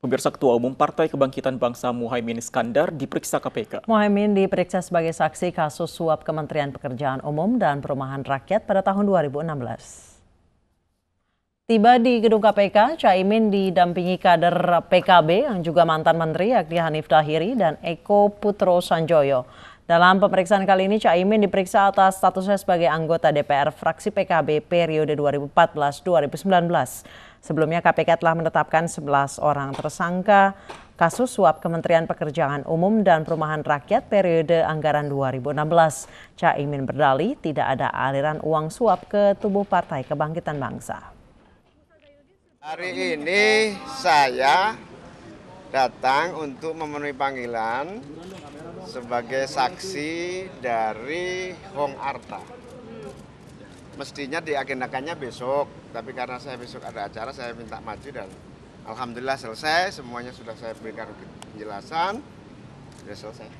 Pemirsa Ketua Umum Partai Kebangkitan Bangsa Muhaimin Iskandar diperiksa KPK. Muhaimin diperiksa sebagai saksi kasus suap Kementerian Pekerjaan Umum dan Perumahan Rakyat pada tahun 2016. Tiba di gedung KPK, Caimin didampingi kader PKB yang juga mantan menteri yakni Hanif Dahiri dan Eko Putro Sanjoyo. Dalam pemeriksaan kali ini, Caimin diperiksa atas statusnya sebagai anggota DPR fraksi PKB periode 2014-2019. Sebelumnya KPK telah menetapkan 11 orang tersangka kasus suap Kementerian Pekerjaan Umum dan Perumahan Rakyat periode anggaran 2016. Caimin berdalih tidak ada aliran uang suap ke tubuh Partai Kebangkitan Bangsa. Hari ini saya datang untuk memenuhi panggilan sebagai saksi dari Hong Arta. Mestinya diagendakannya besok, tapi karena saya besok ada acara saya minta maju dan alhamdulillah selesai, semuanya sudah saya berikan penjelasan, sudah selesai.